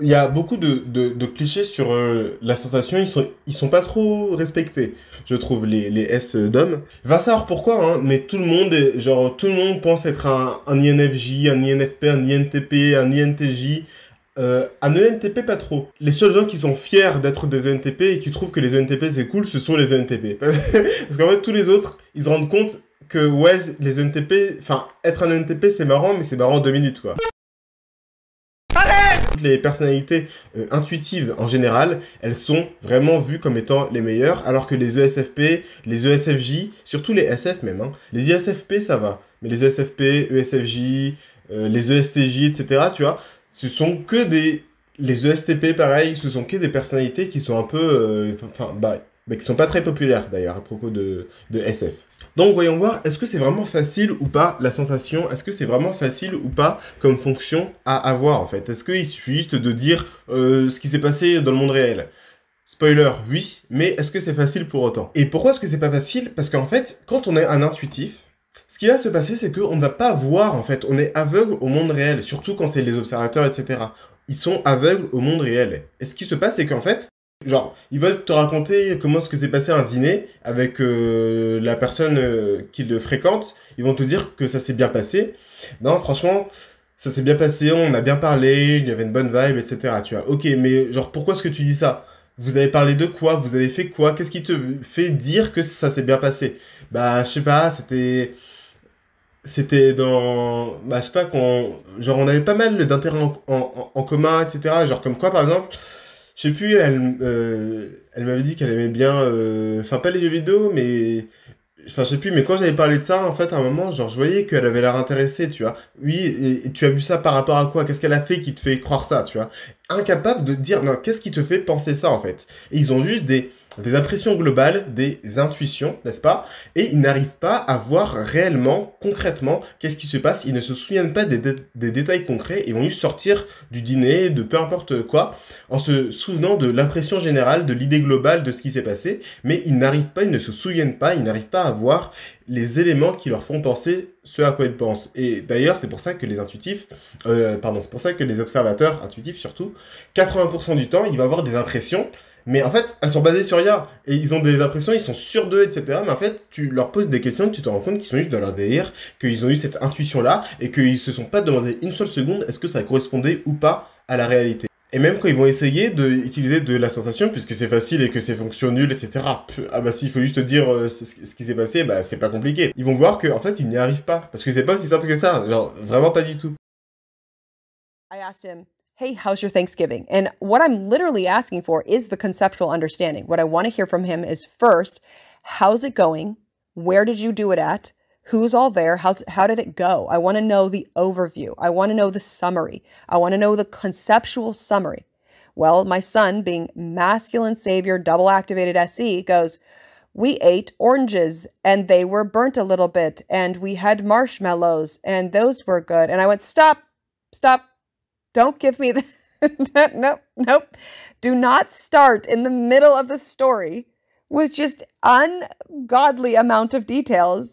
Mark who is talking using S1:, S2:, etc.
S1: il y a beaucoup de, clichés sur euh, la sensation, ils sont, ils sont pas trop respectés, je trouve, les, les S d'hommes. Va savoir pourquoi, hein, mais tout le monde, genre, tout le monde pense être un, INFJ, un INFP, un INTP, un INTJ. un ENTP euh, e pas trop. Les seuls gens qui sont fiers d'être des ENTP et qui trouvent que les ENTP c'est cool, ce sont les ENTP. Parce qu'en fait tous les autres, ils se rendent compte que ouais, les ENTP, enfin être un ENTP c'est marrant, mais c'est marrant deux minutes quoi les personnalités euh, intuitives en général, elles sont vraiment vues comme étant les meilleures, alors que les ESFP, les ESFJ, surtout les SF même, hein, les ISFP ça va, mais les ESFP, ESFJ, euh, les ESTJ, etc., tu vois, ce sont que des... Les ESTP, pareil, ce sont que des personnalités qui sont un peu... Euh, enfin, bah, mais qui sont pas très populaires d'ailleurs à propos de, SF. Donc voyons voir, est-ce que c'est vraiment facile ou pas la sensation Est-ce que c'est vraiment facile ou pas comme fonction à avoir en fait Est-ce qu'il suffit juste de dire euh, ce qui s'est passé dans le monde réel Spoiler, oui, mais est-ce que c'est facile pour autant Et pourquoi est-ce que c'est pas facile Parce qu'en fait, quand on est un intuitif, ce qui va se passer, c'est qu'on ne va pas voir, en fait, on est aveugle au monde réel, surtout quand c'est les observateurs, etc. Ils sont aveugles au monde réel. Et ce qui se passe, c'est qu'en fait, Genre, ils veulent te raconter comment ce que s'est passé un dîner avec euh, la personne qu'ils euh, qui le fréquente. Ils vont te dire que ça s'est bien passé. Non, franchement, ça s'est bien passé, on a bien parlé, il y avait une bonne vibe, etc. Tu vois, ok, mais genre, pourquoi est-ce que tu dis ça Vous avez parlé de quoi Vous avez fait quoi Qu'est-ce qui te fait dire que ça s'est bien passé Bah, je sais pas, c'était c'était dans bah je sais pas qu'on genre on avait pas mal d'intérêts en, en, commun etc genre comme quoi par exemple je sais plus, elle, euh, elle m'avait dit qu'elle aimait bien, euh, enfin pas les jeux vidéo, mais Enfin, je sais plus, mais quand j'avais parlé de ça, en fait, à un moment, genre, je voyais qu'elle avait l'air intéressée, tu vois. Oui, tu as vu ça par rapport à quoi Qu'est-ce qu'elle a fait qui te fait croire ça, tu vois Incapable de dire, non, qu'est-ce qui te fait penser ça, en fait Et ils ont juste des, des impressions globales, des intuitions, n'est-ce pas Et ils n'arrivent pas à voir réellement, concrètement, qu'est-ce qui se passe. Ils ne se souviennent pas des, détails concrets et vont juste sortir du dîner, de peu importe quoi, en se souvenant de l'impression générale, de l'idée globale de ce qui s'est passé. Mais ils n'arrivent pas, ils ne se souviennent pas, ils n'arrivent pas à voir les éléments qui leur font penser ce à quoi ils pensent. Et d'ailleurs, c'est pour ça que les intuitifs, euh, pardon, c'est pour ça que les observateurs intuitifs surtout, 80% du temps, ils vont avoir des impressions mais en fait, elles sont basées sur rien, Et ils ont des impressions, ils sont sûrs d'eux, etc. Mais en fait, tu leur poses des questions, tu te rends compte qu'ils sont juste dans leur délire, qu'ils ont eu cette intuition-là, et qu'ils se sont pas demandé une seule seconde est-ce que ça correspondait ou pas à la réalité. Et même quand ils vont essayer d'utiliser de, la sensation, puisque c'est facile et que c'est fonctionnel, etc. Ah bah s'il faut juste dire euh, ce qui s'est passé, bah c'est pas compliqué. Ils vont voir qu'en en fait ils n'y arrivent pas, parce que c'est pas aussi simple que ça, genre vraiment pas du tout.
S2: I asked hey, how's your Thanksgiving? And what I'm literally asking for is the conceptual understanding. What I want to hear from him is first, how's it going? Where did you do it at? Who's all there? How's, how did it go? I want to know the overview. I want to know the summary. I want to know the conceptual summary. Well, my son, being masculine savior, double activated SE, goes, we ate oranges and they were burnt a little bit and we had marshmallows and those were good. And I went, stop, stop, don't give me the. nope, nope. Do not start in the middle of the story with just ungodly amount of details